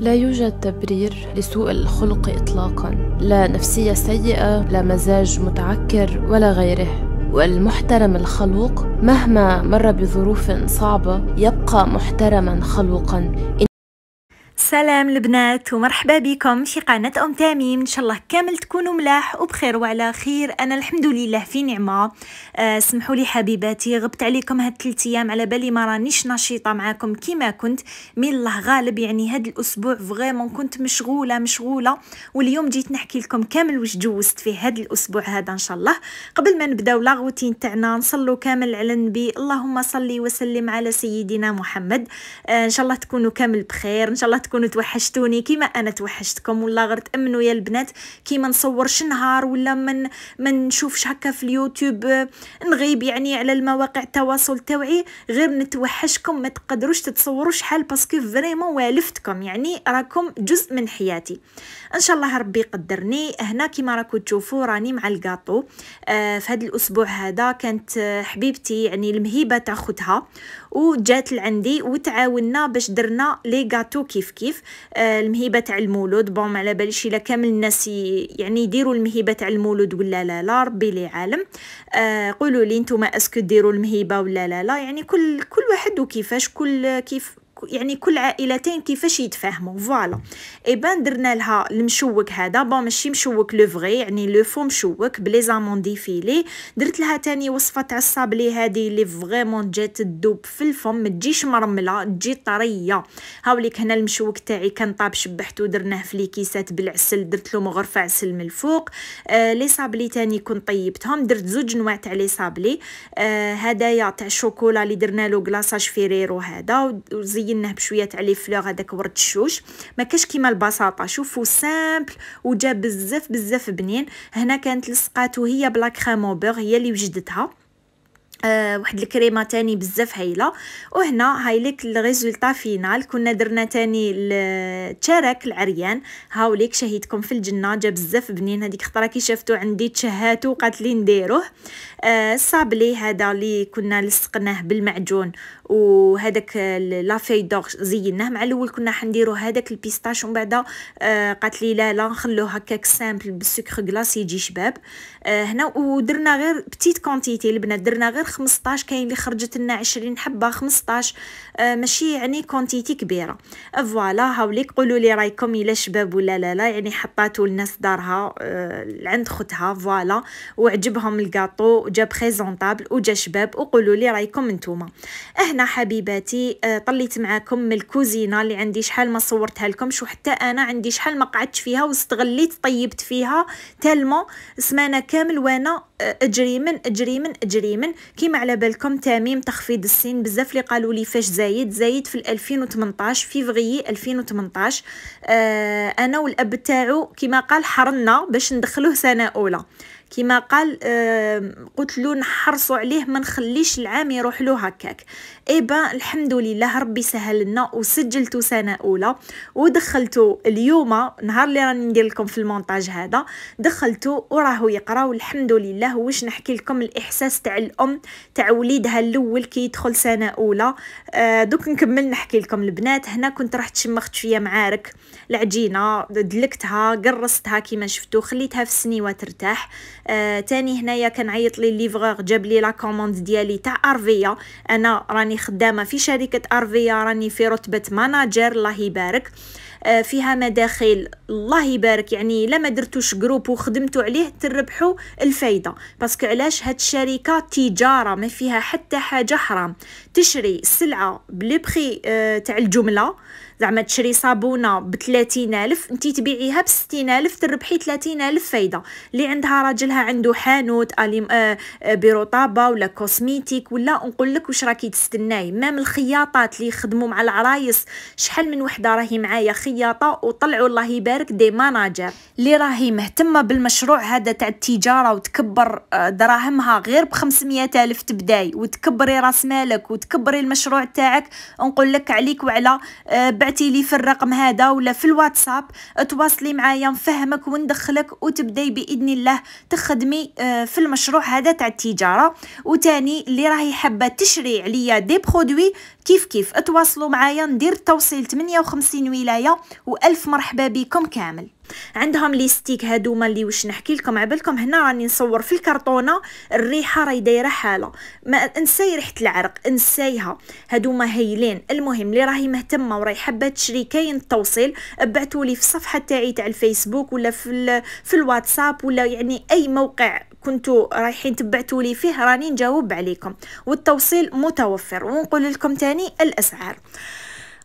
لا يوجد تبرير لسوء الخلق إطلاقا لا نفسية سيئة لا مزاج متعكر ولا غيره والمحترم الخلوق مهما مر بظروف صعبة يبقى محترما خلوقا سلام البنات ومرحبا بكم في قناة أم تميم إن شاء الله كامل تكونوا ملاح وبخير وعلى خير أنا الحمد لله في نعمة آه سمحوا لي حبيباتي غبت عليكم هاد ثلاث أيام على بالي ما رانيش نشيطة معاكم كيما كنت من الله غالب يعني هاد الأسبوع فغيمون كنت مشغولة مشغولة واليوم جيت نحكي لكم كامل واش جوزت فيه هاد الأسبوع هذا إن شاء الله قبل ما نبداو لاغوتين تاعنا نصلوا كامل على النبي اللهم صلي وسلم على سيدنا محمد آه إن شاء الله تكونوا كامل بخير إن شاء الله تكونوا توحشتوني كيما انا توحشتكم ولا غير تامنوا يا البنات كيما نصورش نهار ولا من ما نشوفش هكا في اليوتيوب نغيب يعني على المواقع التواصل توعي غير نتوحشكم ما تقدروش تتصوروا شحال باسكو فريمون والفتكم يعني راكم جزء من حياتي ان شاء الله ربي يقدرني هنا كيما راكم تشوفوا راني مع الكاطو آه في هذا الاسبوع هذا كانت حبيبتي يعني المهيبه تاخذها وجات لعندي وتعاوننا باش درنا لي غاتو كيف كيف آه المهيبه تاع المولود بون على باليش الا كامل الناس يعني يديروا المهيبه تاع المولود ولا لا لا ربي لي عالم آه قولوا لي نتوما اسكو ديروا المهيبه ولا لا لا يعني كل كل واحد وكيفاش كل كيف يعني كل عائلتين كيفاش يتفاهموا فوالا بان درنا لها المشوك هذا بون ماشي مشوك لو فغي يعني لو فو مشوك بلي زامون ديفيلي درت لها تاني وصفه تاع الصابلي هذه اللي فريمون جات تدوب في الفم ما تجيش مرمله تجي طريه هاوليك هنا المشوك تاعي كان طاب شبحته درناه في ليكيسات بالعسل درت له مغرفه عسل من الفوق آه لي صابلي تاني كنت طيبتهم درت زوج انواع تاع لي صابلي آه هدايا تاع الشوكولا اللي درنا له كلاصاج فيريرو هذا وزي زيناه بشويه تاع لي فلوغ هذاك ورد الشوش ما كاش كيما البساطه شوفوا سامبل وجاب بزاف بزاف بنين هنا كانت لصقاتو هي بلا كريم هي اللي وجدتها آه، واحد الكريمه تاني بزاف هايله وهنا ليك الريزولطا فينال كنا درنا تاني التشارك العريان هاوليك شهيتكم في الجنه جا بزاف بنين هذيك خطره كي شفتو عندي تشهاتو وقالت لي نديروه آه هذا اللي كنا لصقناه بالمعجون وهذاك لا في دوغ زيناه مع الاول كنا حنديرو هذاك البيستاش ومن بعد آه قالت لي لا لا نخلوه هكاك سامبل بالسكر كلاص يجي شباب آه هنا ودرنا غير بتيت كونتيتي البنات درنا غير 15 كاين اللي خرجت لنا 20 حبه 15 آه ماشي يعني كونتيتي كبيره آه، فوالا هاولي قولوا لي رايكم الا شباب ولا لا لا يعني حطاتو الناس دارها آه عند خوتها فوالا وعجبهم الكاطو جا بريزونطابل وجا شباب وقولوا لي رايكم نتوما هنا حبيباتي آه طليت معاكم من الكوزينه اللي عندي شحال ما صورتها شو حتى انا عندي شحال ما قعدت فيها واستغليت طيبت فيها تالما سمانه كامل وانا اجري من اجري من اجري من كيما على بالكم تميم تخفيض السين بزاف اللي قالوا لي فاش زايد زايد في 2018 فيفري 2018 آه انا والاب تاعو كيما قال حرنا باش ندخلوه سنه اولى كما قال قلت له نحرصوا عليه ما نخليش العام يروح له هكاك اي با الحمد لله ربي سهل لنا وسجلت سنه اولى ودخلته اليوم نهار اللي راني ندير لكم في المونتاج هذا دخلته وراهو يقرا والحمد لله واش نحكي لكم الاحساس تاع الام تاع وليدها الاول كي يدخل سنه اولى آه، دوك نكمل نحكي لكم البنات هنا كنت رحت شمخت شويه معارك العجينه دلكتها قرصتها كيما شفتو خليتها في السنيوه ترتاح آه، تاني هنايا كان عيط لي الليفغور جاب لي لا كوموند ديالي تاع ارفيا انا راني خدامه في شركه ارفيا راني في رتبه ماناجر الله يبارك آه، فيها مداخل الله يبارك يعني لا ما درتوش جروب وخدمتو عليه تربحوا الفايده باسكو علاش هاد الشركه تجاره ما فيها حتى حاجه حرام تشري السلعه بلي بخي آه، تاع الجمله زعما تشري صابونه ب 30000 انت تبيعيها ب 60000 تربحي 30000 فايده اللي عندها راجلها عنده حانوت آه، آه، برطابه ولا كوسميتيك ولا نقول لك واش راكي تستناي مام الخياطات اللي يخدموا مع العرايس شحال من وحده راهي معايا خياطه وطلعوا الله يبارك دي ماناجر اللي راهي مهتمه بالمشروع هذا تاع التجاره وتكبر آه، دراهمها غير ب 500000 تبداي وتكبري راس مالك وتكبري المشروع تاعك نقول لك عليك وعلى بعد بعتي لي في الرقم هذا ولا في الواتساب تواصلي معايا نفهمك وندخلك وتبداي باذن الله تخدمي آه، في المشروع هذا تاع التجاره وتاني اللي راهي حابه تشري عليا دي برودوي كيف كيف تواصلوا معايا ندير التوصيل 58 ولايه و1000 مرحبا بكم كامل عندهم لي ستيك هادوما اللي واش نحكي لكم عبالكم هنا راني نصور في الكرطونه الريحه راهي دايره حاله ما انساي ريحه العرق انسايها هادوما هايلين المهم اللي راهي مهتمه وراهي حابه تشري كاين التوصيل ابعثوا لي في الصفحه تاعي تاع الفيسبوك ولا في في الواتساب ولا يعني اي موقع كنتوا رايحين تبعتوا لي فيه راني نجاوب عليكم والتوصيل متوفر ونقول لكم تاني الاسعار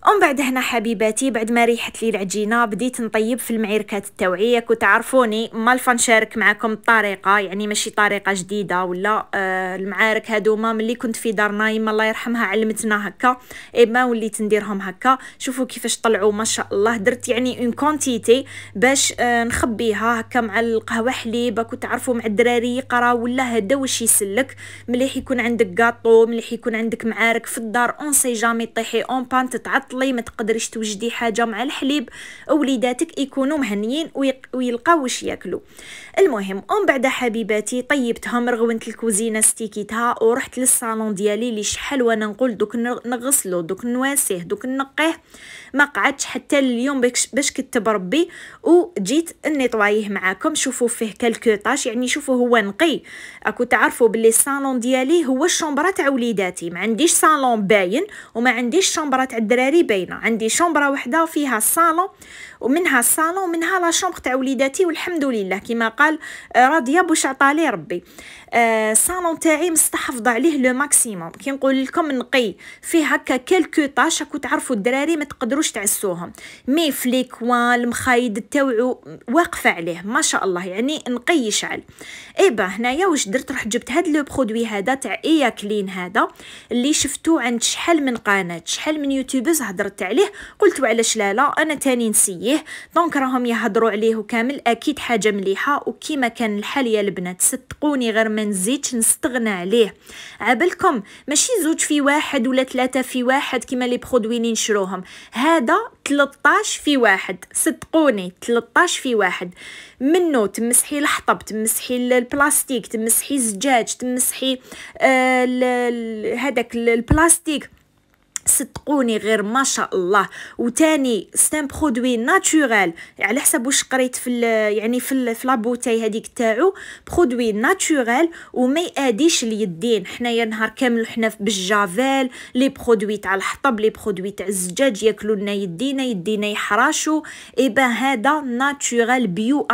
ومن بعد هنا حبيباتي بعد ما ريحت لي العجينه بديت نطيب في المعيركات التوعيه كنت تعرفوني مالفه نشارك معكم الطريقه يعني ماشي طريقه جديده ولا آه المعارك هادوما ملي كنت في دار نايمه الله يرحمها علمتنا هكا اما وليت نديرهم هكا شوفوا كيفاش طلعوا ما شاء الله درت يعني اون كونتيتي باش آه نخبيها هكا مع القهوه حليب كنت تعرفوا مع الدراري يقراو ولا هذا واش يسلك مليح يكون عندك كاطو مليح يكون عندك معارك في الدار اون سي جامي طيحي اون بان تتعطل تطلي ما تقدريش توجدي حاجه مع الحليب وليداتك يكونوا مهنيين ويلقاو واش ياكلوا المهم ومن بعد حبيباتي طيبتهم رغونت الكوزينه ستيكيتها ورحت للصالون ديالي اللي شحال وانا نقول دوك نغسلو دوك نواسيه دوك نقيه ما قعدتش حتى اليوم باش كتب ربي وجيت نيطوايه معاكم شوفوا فيه كالكوطاج يعني شوفوا هو نقي اكو تعرفوا باللي الصالون ديالي هو الشومبره تاع وليداتي ما عنديش صالون باين وما عنديش شومبره تاع الدراري باينه عندي شومبره وحده فيها الصالون ومنها الصالون ومنها لا شومبر تاع وليداتي والحمد لله كما قال آه، راضيه بوش عطالي ربي الصالون آه، تاعي مستحفظه عليه لو ماكسيموم كي نقول لكم نقي فيه هكا كلكو طاش راكو تعرفوا الدراري ما تقدروش تعسوهم مي فليكوان المخايد تاوعو واقفه عليه ما شاء الله يعني نقي يشعل ايبا هنايا واش درت رحت جبت هاد لو برودوي هذا تاع ايا كلين هذا اللي شفتو عند شحال من قناه شحال من يوتيوبرز هضرت عليه قلت علاش لا لا انا تاني نسيه دونك راهم يهضروا عليه وكامل اكيد حاجه مليحه وكيما كان الحال يا البنات صدقوني غير من نزيدش نستغنى عليه عبالكم ماشي زوج في واحد ولا ثلاثه في واحد كما لي برودوي اللي نشروهم هذا 13 في واحد صدقوني 13 في واحد منه تمسحي الحطب تمسحي البلاستيك تمسحي الزجاج تمسحي آه هذاك البلاستيك صدقوني غير ما شاء الله وتاني ستام برودوي ناتورال على حسب واش قريت في يعني في في لابوتي هذيك تاعو برودوي ناتورال وما ياديش اليدين حنايا نهار كامل حنا بالجافيل لي برودوي تاع الحطب لي برودوي تاع الزجاج ياكلوا لنا يدينا يدينا يحراشوا اي با هذا ناتورال بيو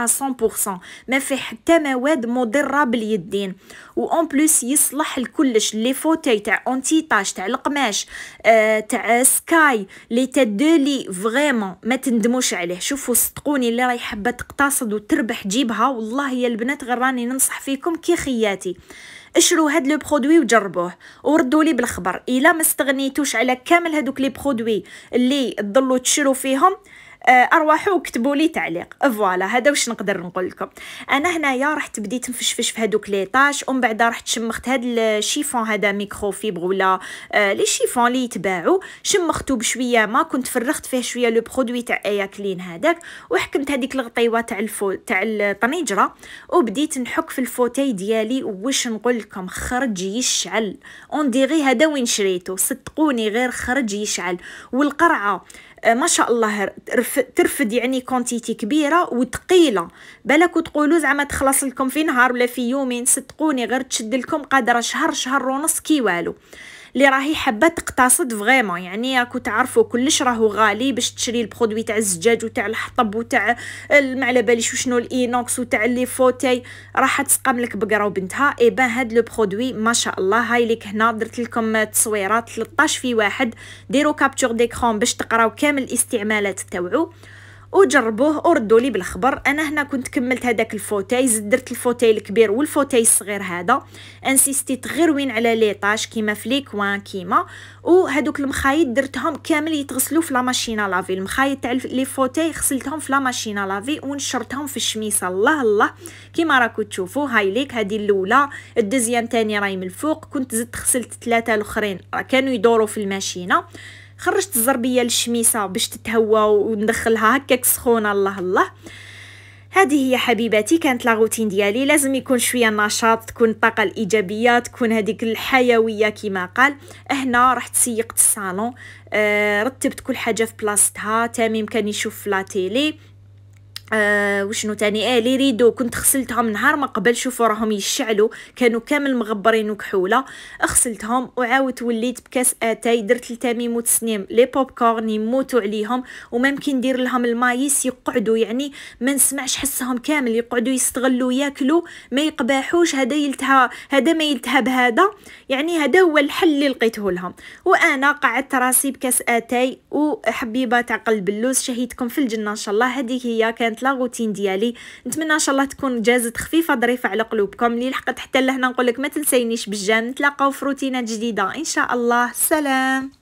100% ما فيه حتى مواد مضره باليدين و اون بلوس يصلح لكلش لي فوتي تاع اونتي تاع القماش آه تاع سكاي لي تدلي فريمون ما تندموش عليه شوفوا صدقوني اللي راهي حابه تقتصد وتربح جيبها والله يا البنات غير راني ننصح فيكم كي خياتي اشرو هاد لو برودوي وجربوه وردوا لي بالخبر الا ما استغنيتوش على كامل هادوك لي برودوي اللي تضلوا تشرو فيهم آه، ارواحو كتبوا لي تعليق فوالا هذا واش نقدر نقول لكم انا هنايا رحت بديت نفشفش في هذوك لي طاش ومن بعد رحت شمخت هاد الشيفون هذا ميكرو فيبر ولا آه، لي شيفون لي يتباعوا شمختو بشويه ما كنت فرغت فيه شويه لو برودوي تاع ايا كلين هذاك وحكمت هذيك الغطيوه تاع الفو تاع الطنيجره وبديت نحك في الفوتاي ديالي واش نقول لكم خرج يشعل اون ديغي هذا وين شريته صدقوني غير خرج يشعل والقرعه آه، ما شاء الله ترفد يعني كونتيتي كبيره وثقيله بالك تقولوا زعما تخلص لكم في نهار ولا في يومين صدقوني غير تشد لكم قادره شهر شهر ونص كي والو اللي راهي حابه تقتصد فريمون يعني راكو تعرفوا كلش راهو غالي باش تشري البرودوي تاع الزجاج وتاع الحطب وتاع ما على باليش شنو الاينوكس وتاع لي فوتي راح تسقم لك بقره وبنتها اي با هاد لو برودوي ما شاء الله هاي ليك هنا درت لكم تصويرات 13 في واحد ديروا كابتور ديكرون باش تقراو كامل الاستعمالات تاوعو وجربوه وردوا لي بالخبر انا هنا كنت كملت هذاك الفوتاي درت الفوتاي الكبير والفوتاي الصغير هذا انسيستيت غير وين على ليطاج كيما في ليكوان كيما وهذوك المخايط درتهم كامل يتغسلوا في لا ماشينا لافي المخايط تاع لي فوتاي غسلتهم في لا ماشينا لافي ونشرتهم في الشميسه الله الله كيما راكو تشوفوا هاي ليك هذه الاولى الدوزيام تاني راهي من الفوق كنت زدت غسلت ثلاثه الاخرين كانوا يدوروا في الماشينه خرجت الزربيه للشميسه باش تتهوى وندخلها هكاك سخونه الله الله هذه هي حبيباتي كانت لاغوتين ديالي لازم يكون شويه نشاط تكون الطاقه الايجابيه تكون هذيك الحيويه كما قال هنا رحت سيقت الصالون آه رتبت كل حاجه في بلاصتها تميم كان يشوف في لا تيلي آه وشنو تاني اه لي ريدو كنت غسلتهم نهار ما قبل شوفوا راهم يشعلوا كانوا كامل مغبرين وكحوله غسلتهم وعاودت وليت بكاس اتاي درت التميم وتسنيم لي بوب كورن يموتوا عليهم وممكن ندير لهم المايس يقعدوا يعني ما نسمعش حسهم كامل يقعدوا يستغلوا ياكلوا ما يقباحوش هذا يلتها هذا ما يلتها بهذا يعني هذا هو الحل اللي لقيته لهم وانا قعدت راسي بكاس اتاي وحبيبه تاع قلب اللوز شهيتكم في الجنه ان شاء الله هذه هي كانت لا روتين ديالي نتمنى ان شاء الله تكون جازت خفيفه ظريفه على قلوبكم اللي لحقت حتى لهنا نقول لك ما تنسينيش بالجان نتلاقاو في روتينات جديده ان شاء الله سلام